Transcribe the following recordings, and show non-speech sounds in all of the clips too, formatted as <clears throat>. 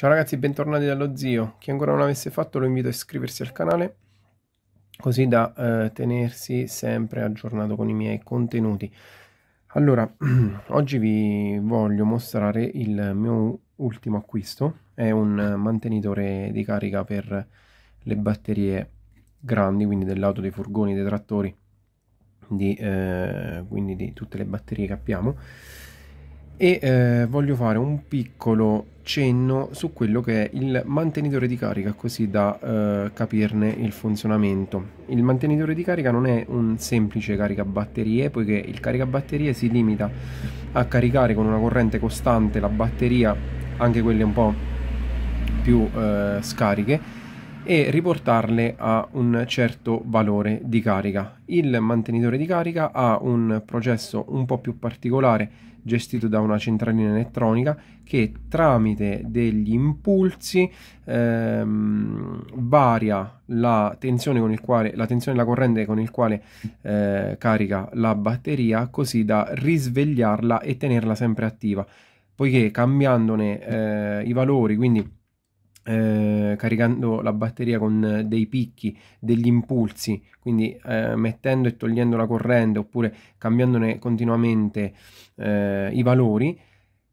Ciao ragazzi, bentornati dallo zio. Chi ancora non l'avesse fatto lo invito a iscriversi al canale così da eh, tenersi sempre aggiornato con i miei contenuti. Allora, <clears throat> oggi vi voglio mostrare il mio ultimo acquisto, è un mantenitore di carica per le batterie grandi, quindi dell'auto, dei furgoni, dei trattori, di, eh, quindi di tutte le batterie che abbiamo e eh, voglio fare un piccolo cenno su quello che è il mantenitore di carica così da eh, capirne il funzionamento il mantenitore di carica non è un semplice caricabatterie poiché il caricabatterie si limita a caricare con una corrente costante la batteria anche quelle un po' più eh, scariche e riportarle a un certo valore di carica. Il mantenitore di carica ha un processo un po' più particolare gestito da una centralina elettronica che tramite degli impulsi ehm, varia la tensione, con il quale, la tensione e la corrente con il quale eh, carica la batteria così da risvegliarla e tenerla sempre attiva poiché cambiandone eh, i valori quindi eh, caricando la batteria con eh, dei picchi, degli impulsi, quindi eh, mettendo e togliendo la corrente oppure cambiandone continuamente eh, i valori,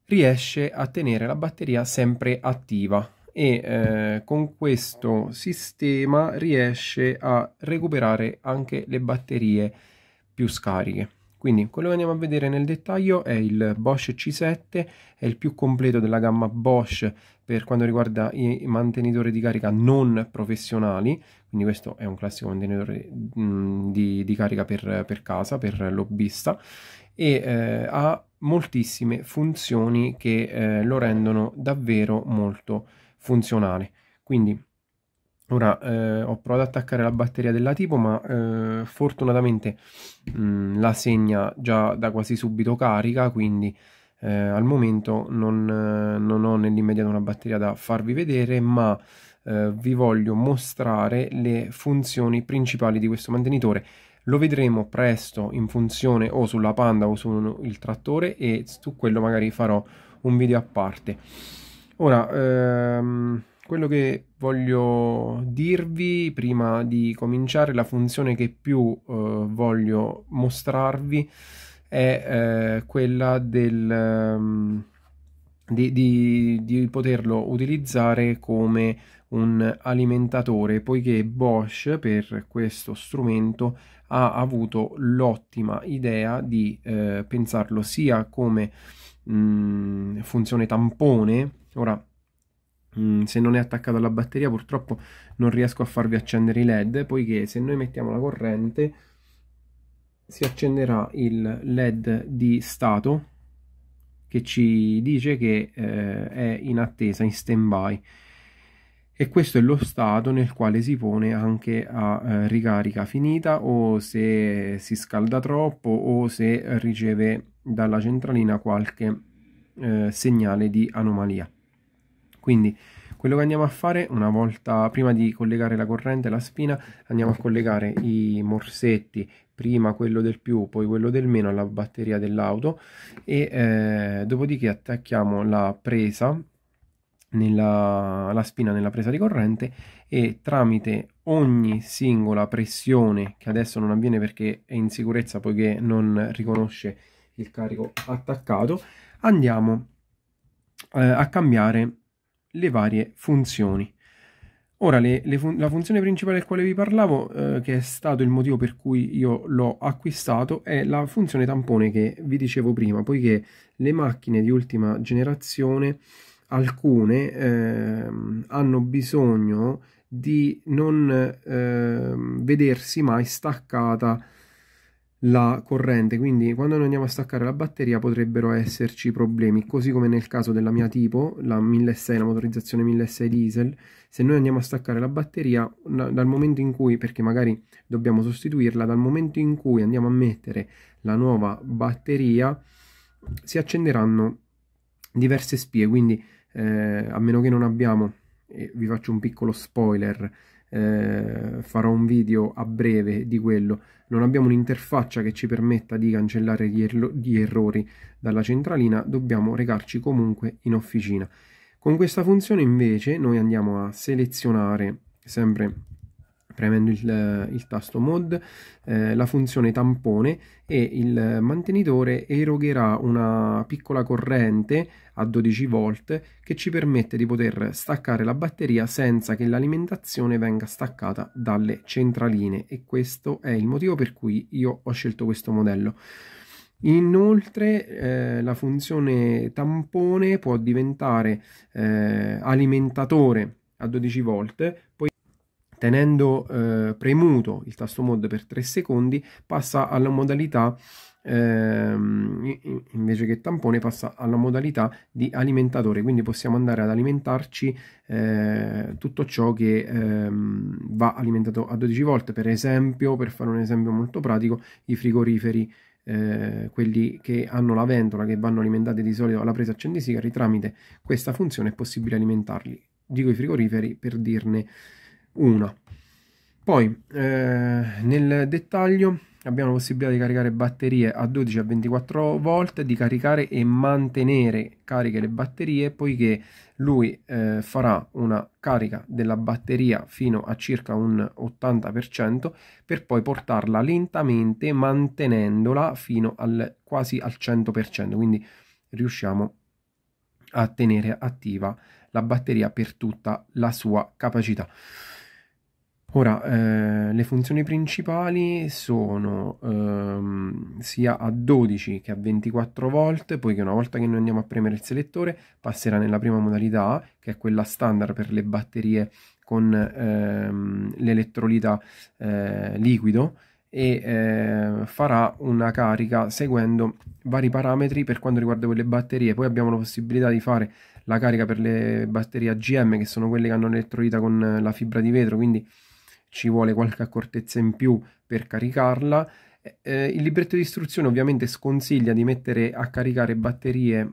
riesce a tenere la batteria sempre attiva e eh, con questo sistema riesce a recuperare anche le batterie più scariche. Quindi quello che andiamo a vedere nel dettaglio è il Bosch C7, è il più completo della gamma Bosch per quanto riguarda i mantenitori di carica non professionali, quindi questo è un classico mantenitore mm, di, di, carica per, per, casa, per lobbista, e eh, ha moltissime funzioni che eh, lo rendono davvero molto funzionale. Quindi Ora eh, ho provato ad attaccare la batteria della tipo, ma eh, fortunatamente mh, mm, la segna già da quasi subito carica, quindi eh, al momento non, eh, non ho nell'immediato una batteria da farvi vedere, ma eh, vi voglio mostrare le funzioni principali di questo mantenitore. Lo vedremo presto in funzione o sulla Panda o sul trattore e su quello magari farò un video a parte. Ora... Ehm quello che voglio dirvi prima di cominciare, la funzione che più eh, voglio mostrarvi è eh, quella del, um, di, di, di, poterlo utilizzare come un alimentatore, poiché Bosch per questo strumento ha avuto l'ottima idea di eh, pensarlo sia come mh, mm, funzione tampone. Ora, mm, se non è attaccato alla batteria purtroppo non riesco a farvi accendere i led poiché se noi mettiamo la corrente si accenderà il led di stato che ci dice che eh, è in attesa, in stand by e questo è lo stato nel quale si pone anche a eh, ricarica finita o se si scalda troppo o se riceve dalla centralina qualche eh, segnale di anomalia. Quindi quello che andiamo a fare una volta prima di collegare la corrente la spina andiamo a collegare i morsetti prima quello del più poi quello del meno alla batteria dell'auto e eh, dopodiché attacchiamo la presa nella la spina nella presa di corrente e tramite ogni singola pressione che adesso non avviene perché è in sicurezza poiché non riconosce il carico attaccato andiamo eh, a cambiare le varie funzioni. Ora, le, le fun- la funzione principale del quale vi parlavo, eh, che è stato il motivo per cui io l'ho acquistato, è la funzione tampone che vi dicevo prima, poiché le macchine di ultima generazione, alcune, eh, hanno bisogno di non eh, vedersi mai staccata la corrente quindi quando noi andiamo a staccare la batteria potrebbero esserci problemi così come nel caso della mia tipo la 1600 la motorizzazione 1600 diesel se noi andiamo a staccare la batteria dal momento in cui perché magari dobbiamo sostituirla dal momento in cui andiamo a mettere la nuova batteria si accenderanno diverse spie quindi eh, a meno che non abbiamo e vi faccio un piccolo spoiler eh, farò un video a breve di quello, non abbiamo un'interfaccia che ci permetta di cancellare gli, erlo- gli errori dalla centralina, dobbiamo recarci comunque in officina. Con questa funzione invece noi andiamo a selezionare sempre premendo il, il tasto mod, eh, la funzione tampone e il mantenitore erogherà una piccola corrente a 12 volt che ci permette di poter staccare la batteria senza che l'alimentazione venga staccata dalle centraline e questo è il motivo per cui io ho scelto questo modello. Inoltre eh, la funzione tampone può diventare eh, alimentatore a 12 volt, poi tenendo eh, premuto il tasto mod per 3 secondi passa alla modalità ehm, invece che tampone passa alla modalità di alimentatore quindi possiamo andare ad alimentarci eh, tutto ciò che ehm, va alimentato a 12 volt per esempio per fare un esempio molto pratico i frigoriferi eh, quelli che hanno la ventola che vanno alimentati di solito alla presa accendi sigari tramite questa funzione è possibile alimentarli dico i frigoriferi per dirne una. Poi eh, nel dettaglio abbiamo la possibilità di caricare batterie a 12 a 24 volt, di caricare e mantenere cariche le batterie, poiché lui eh, farà una carica della batteria fino a circa un 80% per poi portarla lentamente mantenendola fino al quasi al 100%, quindi riusciamo a tenere attiva la batteria per tutta la sua capacità. Ora, eh, le funzioni principali sono ehm, sia a 12 che a 24 volt, poiché una volta che noi andiamo a premere il selettore passerà nella prima modalità, che è quella standard per le batterie con ehm, l'elettrolita eh, liquido, e eh, farà una carica seguendo vari parametri per quanto riguarda quelle batterie. Poi abbiamo la possibilità di fare la carica per le batterie AGM, che sono quelle che hanno l'elettrolita con eh, la fibra di vetro, quindi ci vuole qualche accortezza in più per caricarla. Eh, eh, il libretto di istruzione ovviamente sconsiglia di mettere a caricare batterie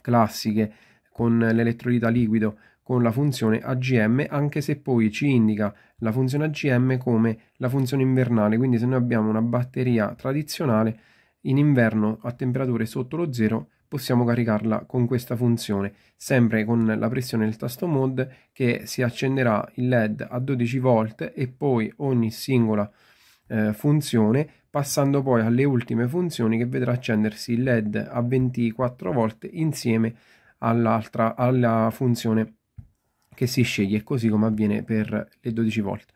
classiche con l'elettrolita liquido con la funzione AGM, anche se poi ci indica la funzione AGM come la funzione invernale, quindi se noi abbiamo una batteria tradizionale in inverno a temperature sotto lo zero possiamo caricarla con questa funzione, sempre con la pressione del tasto mod che si accenderà il LED a 12 volt e poi ogni singola eh, funzione passando poi alle ultime funzioni che vedrà accendersi il LED a 24 volt insieme all'altra alla funzione che si sceglie, così come avviene per le 12 volt.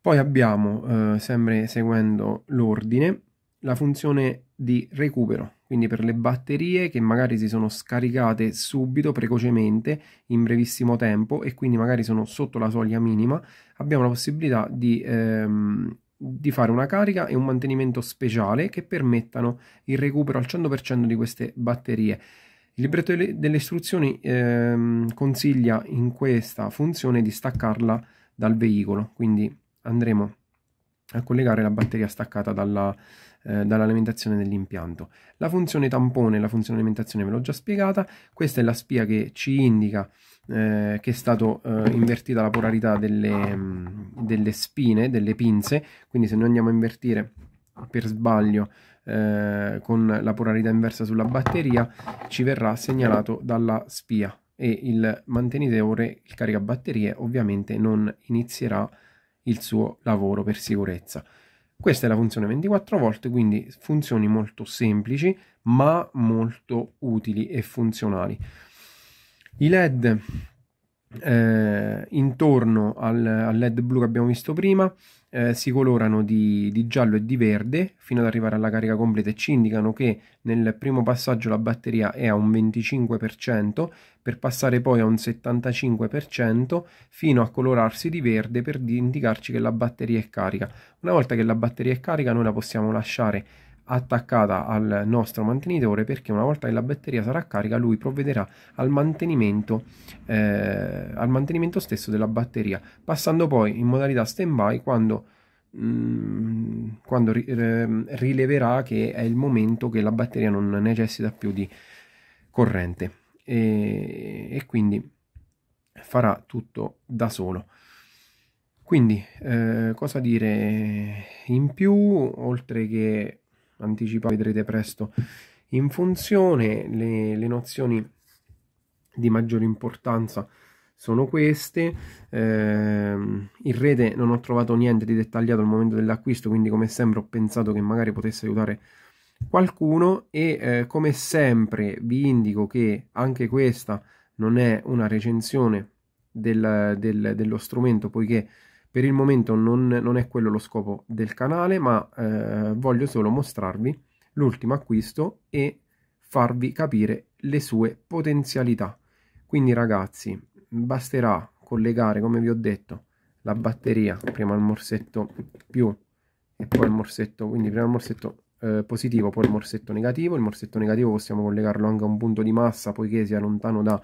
Poi abbiamo, eh, sempre seguendo l'ordine, la funzione di recupero, quindi per le batterie che magari si sono scaricate subito, precocemente, in brevissimo tempo e quindi magari sono sotto la soglia minima, abbiamo la possibilità di, ehm, di fare una carica e un mantenimento speciale che permettano il recupero al 100% di queste batterie. Il libretto delle istruzioni ehm, consiglia in questa funzione di staccarla dal veicolo, quindi andremo a collegare la batteria staccata dalla, eh, dall'alimentazione dell'impianto. La funzione tampone e la funzione alimentazione ve l'ho già spiegata, questa è la spia che ci indica eh, che è stata eh, invertita la polarità delle, mm, delle, spine, delle pinze, quindi se noi andiamo a invertire per sbaglio eh, con la polarità inversa sulla batteria ci verrà segnalato dalla spia e il mantenitore, il caricabatterie ovviamente non inizierà il suo lavoro per sicurezza. Questa è la funzione 24 volte, quindi funzioni molto semplici ma molto utili e funzionali. I LED eh, intorno al, al, LED blu che abbiamo visto prima eh, si colorano di, di, giallo e di verde fino ad arrivare alla carica completa e ci indicano che nel primo passaggio la batteria è a un 25% per passare poi a un 75% fino a colorarsi di verde per indicarci che la batteria è carica. Una volta che la batteria è carica noi la possiamo lasciare attaccata al nostro mantenitore perché una volta che la batteria sarà carica lui provvederà al mantenimento, eh, al mantenimento stesso della batteria passando poi in modalità stand by quando, mm, quando ehm, rileverà che è il momento che la batteria non necessita più di corrente e, e quindi farà tutto da solo quindi eh, cosa dire in più oltre che anticipato, vedrete presto in funzione. Le, le nozioni di maggiore importanza sono queste. Eh, in rete non ho trovato niente di dettagliato al momento dell'acquisto, quindi come sempre ho pensato che magari potesse aiutare qualcuno e eh, come sempre vi indico che anche questa non è una recensione del, del, dello strumento poiché per il momento non, non è quello lo scopo del canale, ma eh, voglio solo mostrarvi l'ultimo acquisto e farvi capire le sue potenzialità. Quindi ragazzi, basterà collegare, come vi ho detto, la batteria, prima il morsetto più e poi il morsetto, quindi prima il morsetto eh, positivo, poi il morsetto negativo. Il morsetto negativo possiamo collegarlo anche a un punto di massa poiché sia lontano da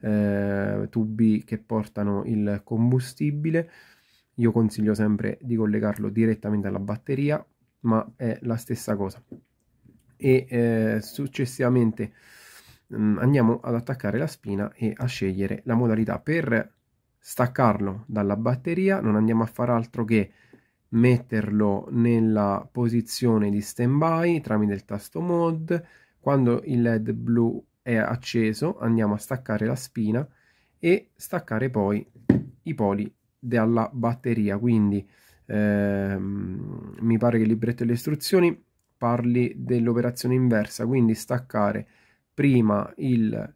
eh, tubi che portano il combustibile io consiglio sempre di collegarlo direttamente alla batteria ma è la stessa cosa e eh, successivamente mh, mm, andiamo ad attaccare la spina e a scegliere la modalità per staccarlo dalla batteria non andiamo a fare altro che metterlo nella posizione di stand by tramite il tasto mod quando il led blu è acceso andiamo a staccare la spina e staccare poi i poli dalla batteria. Quindi ehm, mi pare che il libretto delle istruzioni parli dell'operazione inversa, quindi staccare prima il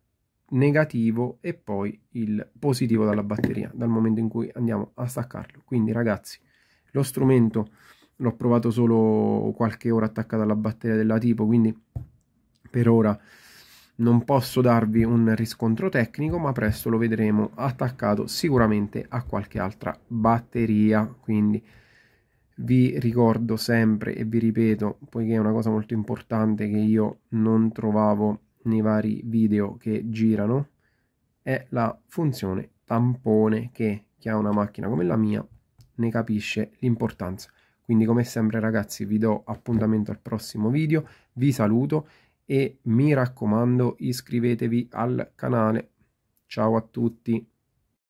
negativo e poi il positivo dalla batteria dal momento in cui andiamo a staccarlo. Quindi ragazzi, lo strumento l'ho provato solo qualche ora attaccata alla batteria della tipo, quindi per ora non posso darvi un riscontro tecnico, ma presto lo vedremo attaccato sicuramente a qualche altra batteria, quindi vi ricordo sempre e vi ripeto, poiché è una cosa molto importante che io non trovavo nei vari video che girano, è la funzione tampone che chi ha una macchina come la mia ne capisce l'importanza. Quindi come sempre ragazzi vi do appuntamento al prossimo video, vi saluto e mi raccomando iscrivetevi al canale. Ciao a tutti!